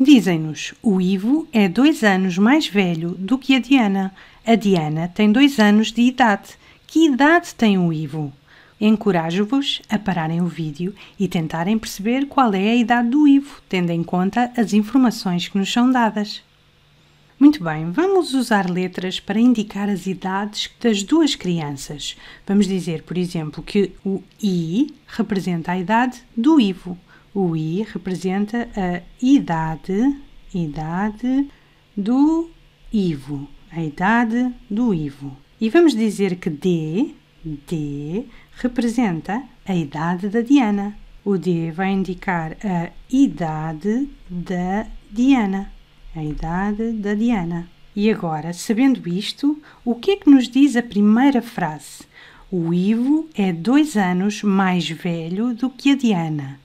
Dizem-nos, o Ivo é dois anos mais velho do que a Diana. A Diana tem dois anos de idade. Que idade tem o Ivo? Encorajo-vos a pararem o vídeo e tentarem perceber qual é a idade do Ivo, tendo em conta as informações que nos são dadas. Muito bem, vamos usar letras para indicar as idades das duas crianças. Vamos dizer, por exemplo, que o I representa a idade do Ivo o I representa a idade, idade do Ivo, a idade do Ivo. E vamos dizer que D, D representa a idade da Diana. O D vai indicar a idade da Diana, a idade da Diana. E agora, sabendo isto, o que é que nos diz a primeira frase? O Ivo é dois anos mais velho do que a Diana.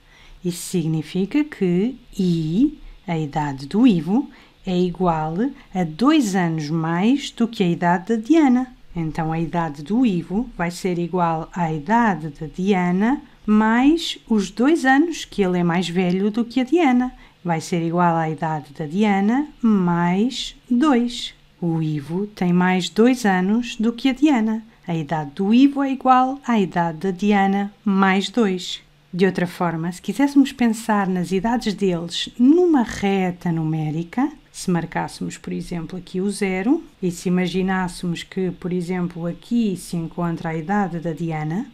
Isso significa que I, a idade do Ivo, é igual a dois anos mais do que a idade da Diana. Então a idade do Ivo vai ser igual à idade da Diana mais os dois anos que ele é mais velho do que a Diana. Vai ser igual à idade da Diana mais dois. O Ivo tem mais dois anos do que a Diana. A idade do Ivo é igual à idade da Diana mais dois. De outra forma, se quiséssemos pensar nas idades deles numa reta numérica, se marcássemos, por exemplo, aqui o zero e se imaginássemos que, por exemplo, aqui se encontra a idade da Diana,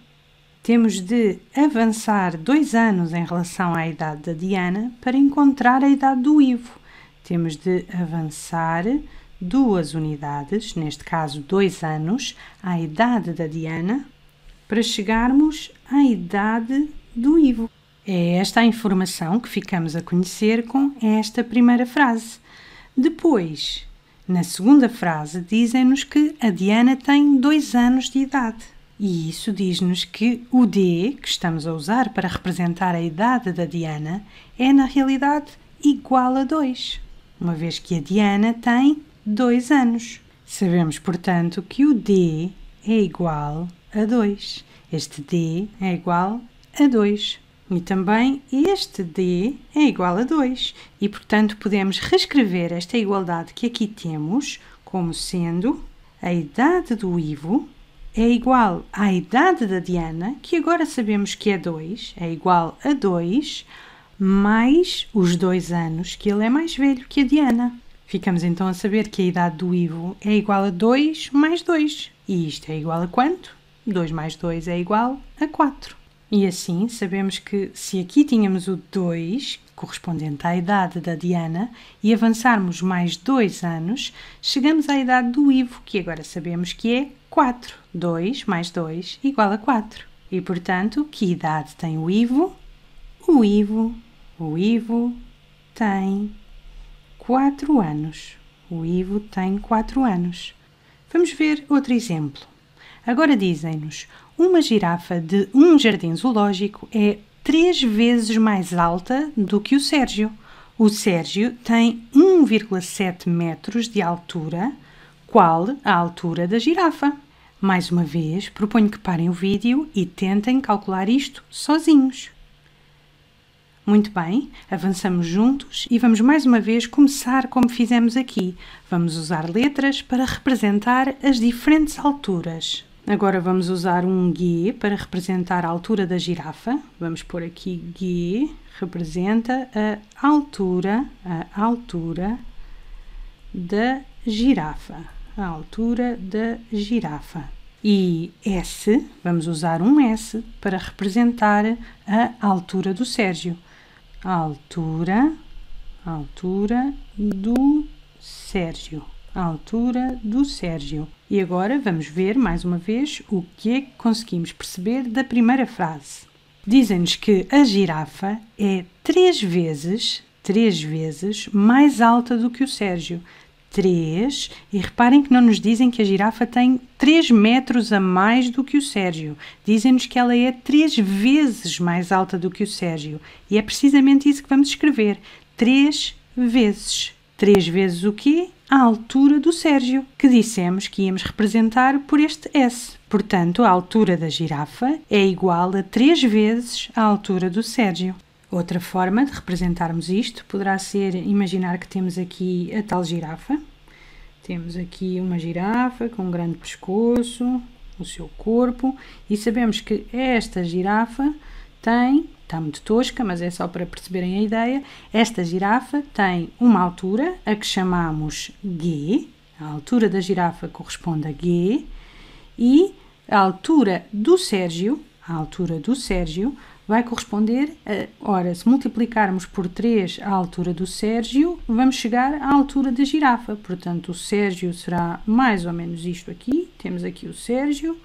temos de avançar dois anos em relação à idade da Diana para encontrar a idade do Ivo. Temos de avançar duas unidades, neste caso dois anos, à idade da Diana, para chegarmos à idade do Ivo. É esta a informação que ficamos a conhecer com esta primeira frase. Depois, na segunda frase, dizem-nos que a Diana tem dois anos de idade. E isso diz-nos que o D, que estamos a usar para representar a idade da Diana, é na realidade igual a 2, uma vez que a Diana tem 2 anos. Sabemos, portanto, que o D é igual a 2. Este D é igual a 2. E também este D é igual a 2. E, portanto, podemos reescrever esta igualdade que aqui temos como sendo a idade do Ivo é igual à idade da Diana, que agora sabemos que é 2, é igual a 2, mais os dois anos que ele é mais velho que a Diana. Ficamos então a saber que a idade do Ivo é igual a 2 mais 2. E isto é igual a quanto? 2 mais 2 é igual a 4. E assim sabemos que se aqui tínhamos o 2, correspondente à idade da Diana, e avançarmos mais 2 anos, chegamos à idade do Ivo, que agora sabemos que é 4. 2 mais 2 igual a 4. E portanto, que idade tem o Ivo? O Ivo, o Ivo tem 4 anos. O Ivo tem 4 anos. Vamos ver outro exemplo. Agora dizem-nos: uma girafa de um jardim zoológico é três vezes mais alta do que o Sérgio. O Sérgio tem 1,7 metros de altura, qual a altura da girafa. Mais uma vez, proponho que parem o vídeo e tentem calcular isto sozinhos. Muito bem, avançamos juntos e vamos mais uma vez começar como fizemos aqui. Vamos usar letras para representar as diferentes alturas. Agora vamos usar um G para representar a altura da girafa. Vamos pôr aqui G, representa a altura, a altura da girafa. A altura da girafa. E S, vamos usar um S para representar a altura do Sérgio. A altura, a altura do Sérgio a altura do Sérgio. E agora vamos ver mais uma vez o que é que conseguimos perceber da primeira frase. Dizem-nos que a girafa é três vezes, três vezes mais alta do que o Sérgio. Três, e reparem que não nos dizem que a girafa tem três metros a mais do que o Sérgio. Dizem-nos que ela é três vezes mais alta do que o Sérgio. E é precisamente isso que vamos escrever. Três vezes. Três vezes o quê? à altura do Sérgio, que dissemos que íamos representar por este S. Portanto, a altura da girafa é igual a 3 vezes a altura do Sérgio. Outra forma de representarmos isto poderá ser imaginar que temos aqui a tal girafa. Temos aqui uma girafa com um grande pescoço, o seu corpo, e sabemos que esta girafa tem está muito tosca, mas é só para perceberem a ideia. Esta girafa tem uma altura, a que chamamos G, a altura da girafa corresponde a G, e a altura do Sérgio, a altura do Sérgio, vai corresponder a, ora, se multiplicarmos por 3 a altura do Sérgio, vamos chegar à altura da girafa. Portanto, o Sérgio será mais ou menos isto aqui. Temos aqui o Sérgio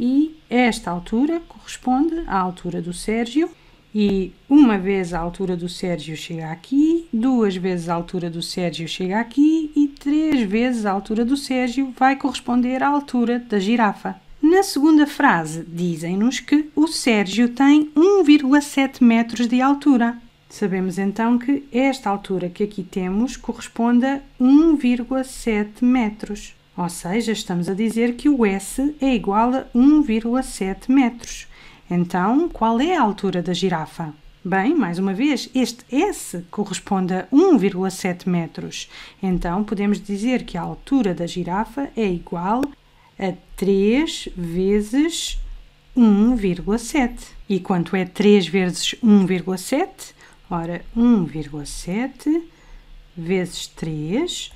e esta altura corresponde à altura do Sérgio. E uma vez a altura do Sérgio chega aqui, duas vezes a altura do Sérgio chega aqui e três vezes a altura do Sérgio vai corresponder à altura da girafa. Na segunda frase, dizem-nos que o Sérgio tem 1,7 metros de altura. Sabemos então que esta altura que aqui temos corresponde a 1,7 metros. Ou seja, estamos a dizer que o S é igual a 1,7 metros. Então, qual é a altura da girafa? Bem, mais uma vez, este S corresponde a 1,7 metros. Então, podemos dizer que a altura da girafa é igual a 3 vezes 1,7. E quanto é 3 vezes 1,7? Ora, 1,7 vezes 3.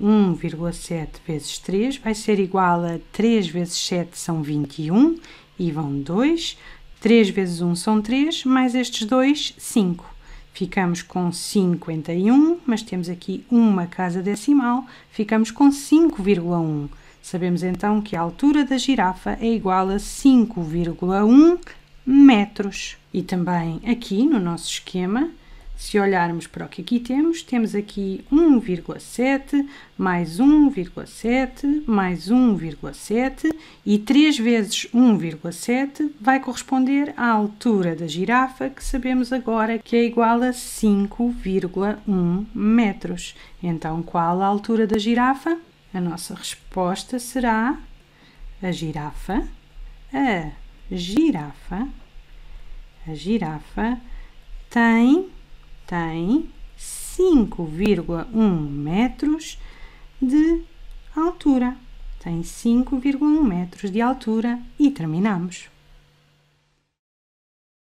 1,7 vezes 3 vai ser igual a 3 vezes 7 são 21 e vão 2. 3 vezes 1 são 3, mais estes dois, 5. Ficamos com 51, mas temos aqui uma casa decimal, ficamos com 5,1. Sabemos então que a altura da girafa é igual a 5,1 metros. E também aqui no nosso esquema, se olharmos para o que aqui temos, temos aqui 1,7 mais 1,7 mais 1,7 e 3 vezes 1,7 vai corresponder à altura da girafa que sabemos agora que é igual a 5,1 metros. Então, qual a altura da girafa? A nossa resposta será a girafa, a girafa, a girafa tem tem 5,1 metros de altura. Tem 5,1 metros de altura e terminamos.